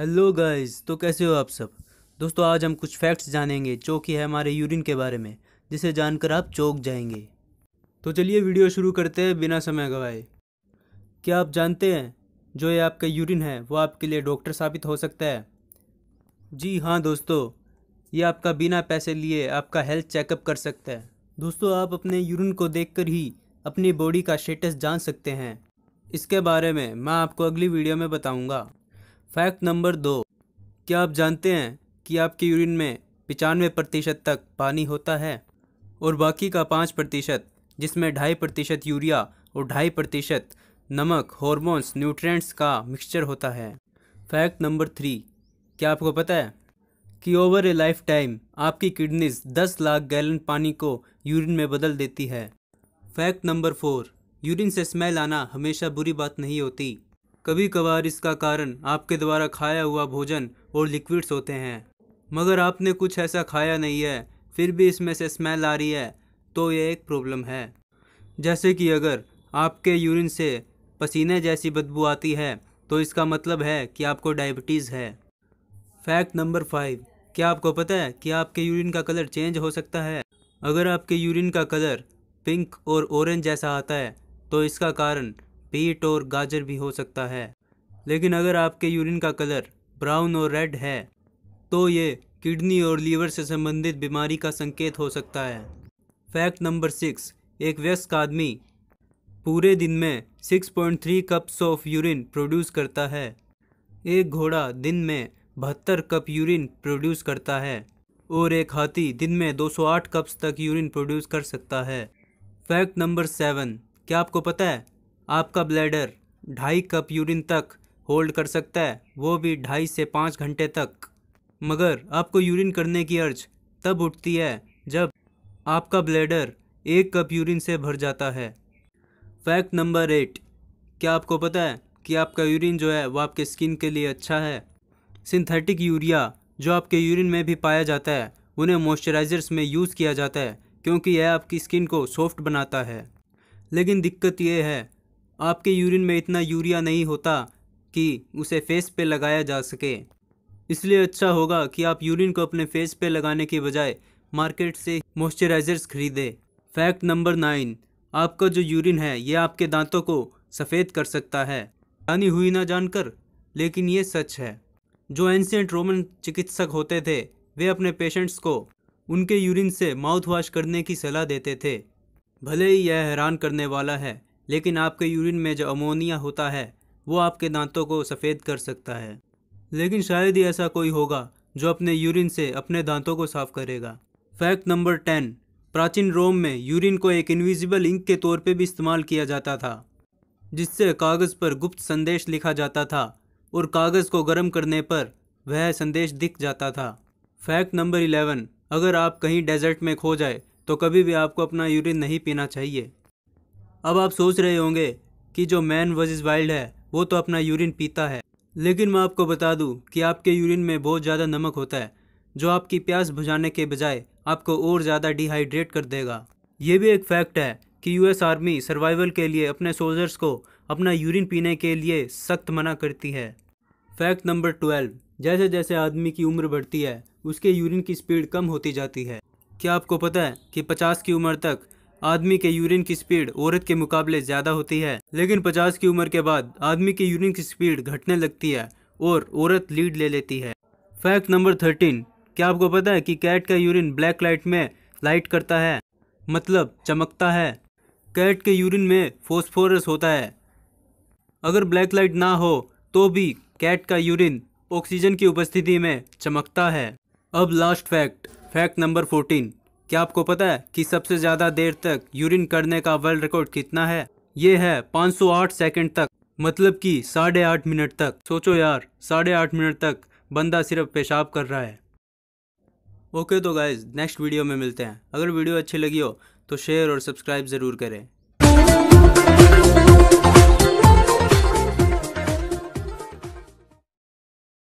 hello guys तो कैसे हो आप सब दोस्तों आज हम कुछ फैक्ट्स जानेंगे जो कि है हमारे यूरिन के बारे में जिसे जानकर आप चौक जाएंगे तो चलिए वीडियो शुरू करते हैं बिना समय गवाए क्या आप जानते हैं जो ये आपका यूरिन है वो आपके लिए डॉक्टर साबित हो सकता है जी हाँ दोस्तों ये आपका बिना पैसे लिए आपका हेल्थ चेकअप कर सकता है दोस्तों आप अपने यूरिन को देख ही अपनी बॉडी का स्टेटस जान सकते हैं इसके बारे में मैं आपको अगली वीडियो में बताऊँगा फैक्ट नंबर दो क्या आप जानते हैं कि आपके यूरिन में पचानवे प्रतिशत तक पानी होता है और बाकी का पाँच प्रतिशत जिसमें ढाई प्रतिशत यूरिया और ढाई प्रतिशत नमक हॉर्मोन्स न्यूट्रिएंट्स का मिक्सचर होता है फैक्ट नंबर थ्री क्या आपको पता है कि ओवर ए लाइफ टाइम आपकी किडनीज 10 लाख गैलन पानी को यूरिन में बदल देती है फैक्ट नंबर फोर यूरिन से स्मेल आना हमेशा बुरी बात नहीं होती कभी कभार इसका कारण आपके द्वारा खाया हुआ भोजन और लिक्विड्स होते हैं मगर आपने कुछ ऐसा खाया नहीं है फिर भी इसमें से स्मेल आ रही है तो यह एक प्रॉब्लम है जैसे कि अगर आपके यूरिन से पसीने जैसी बदबू आती है तो इसका मतलब है कि आपको डायबिटीज़ है फैक्ट नंबर फाइव क्या आपको पता है कि आपके यूरिन का कलर चेंज हो सकता है अगर आपके यूरिन का कलर पिंक और ऑरेंज जैसा आता है तो इसका कारण बीट और गाजर भी हो सकता है लेकिन अगर आपके यूरिन का कलर ब्राउन और रेड है तो ये किडनी और लीवर से संबंधित बीमारी का संकेत हो सकता है फैक्ट नंबर सिक्स एक व्यस्क आदमी पूरे दिन में 6.3 कप्स ऑफ यूरिन प्रोड्यूस करता है एक घोड़ा दिन में बहत्तर कप यूरिन प्रोड्यूस करता है और एक हाथी दिन में 208 कप्स तक यूरिन प्रोड्यूस कर सकता है फैक्ट नंबर सेवन क्या आपको पता है आपका ब्लैडर ढाई कप यूरिन तक होल्ड कर सकता है वो भी ढाई से पाँच घंटे तक मगर आपको यूरिन करने की अर्ज तब उठती है जब आपका ब्लैडर एक कप यूरिन से भर जाता है फैक्ट नंबर एट क्या आपको पता है कि आपका यूरिन जो है वो आपके स्किन के लिए अच्छा है सिंथेटिक यूरिया जो आपके यूरिन में भी पाया जाता है उन्हें मॉइस्चराइजर्स में यूज़ किया जाता है क्योंकि यह आपकी स्किन को सॉफ्ट बनाता है लेकिन दिक्कत यह है आपके यूरिन में इतना यूरिया नहीं होता कि उसे फेस पे लगाया जा सके इसलिए अच्छा होगा कि आप यूरिन को अपने फेस पे लगाने के बजाय मार्केट से मॉइस्चराइजर्स खरीदें फैक्ट नंबर नाइन आपका जो यूरिन है ये आपके दांतों को सफ़ेद कर सकता है जानी हुई ना जानकर लेकिन ये सच है जो एंशियंट रोमन चिकित्सक होते थे वे अपने पेशेंट्स को उनके यूरिन से माउथ वॉश करने की सलाह देते थे भले ही यह हैरान करने वाला है लेकिन आपके यूरिन में जो अमोनिया होता है वो आपके दांतों को सफ़ेद कर सकता है लेकिन शायद ही ऐसा कोई होगा जो अपने यूरिन से अपने दांतों को साफ करेगा फैक्ट नंबर टेन प्राचीन रोम में यूरिन को एक इनविजिबल इंक के तौर पर भी इस्तेमाल किया जाता था जिससे कागज़ पर गुप्त संदेश लिखा जाता था और कागज़ को गर्म करने पर वह संदेश दिख जाता था फैक्ट नंबर इलेवन अगर आप कहीं डेजर्ट में खो जाए तो कभी भी आपको अपना यूरिन नहीं पीना चाहिए अब आप सोच रहे होंगे कि जो मैन वर्सेस वाइल्ड है वो तो अपना यूरिन पीता है लेकिन मैं आपको बता दूं कि आपके यूरिन में बहुत ज़्यादा नमक होता है जो आपकी प्यास बुझाने के बजाय आपको और ज़्यादा डिहाइड्रेट कर देगा ये भी एक फैक्ट है कि यूएस आर्मी सर्वाइवल के लिए अपने सोल्जर्स को अपना यूरिन पीने के लिए सख्त मना करती है फैक्ट नंबर ट्वेल्व जैसे जैसे आदमी की उम्र बढ़ती है उसके यूरिन की स्पीड कम होती जाती है क्या आपको पता है कि 50 की उम्र तक आदमी के यूरिन की स्पीड औरत के मुकाबले ज़्यादा होती है लेकिन पचास की उम्र के बाद आदमी के यूरिन की स्पीड घटने लगती है और औरत लीड ले लेती है फैक्ट नंबर थर्टीन क्या आपको पता है कि कैट का यूरिन ब्लैक लाइट में लाइट करता है मतलब चमकता है कैट के यूरिन में फोस्फोरस होता है अगर ब्लैक लाइट ना हो तो भी कैट का यूरिन ऑक्सीजन की उपस्थिति में चमकता है अब last fact fact number fourteen क्या आपको पता है कि सबसे ज़्यादा देर तक यूरिन करने का वर्ल्ड रिकॉर्ड कितना है ये है 508 सेकंड तक मतलब कि साढ़े आठ मिनट तक सोचो यार साढ़े आठ मिनट तक बंदा सिर्फ पेशाब कर रहा है ओके तो गाइज नेक्स्ट वीडियो में मिलते हैं अगर वीडियो अच्छी लगी हो तो शेयर और सब्सक्राइब ज़रूर करें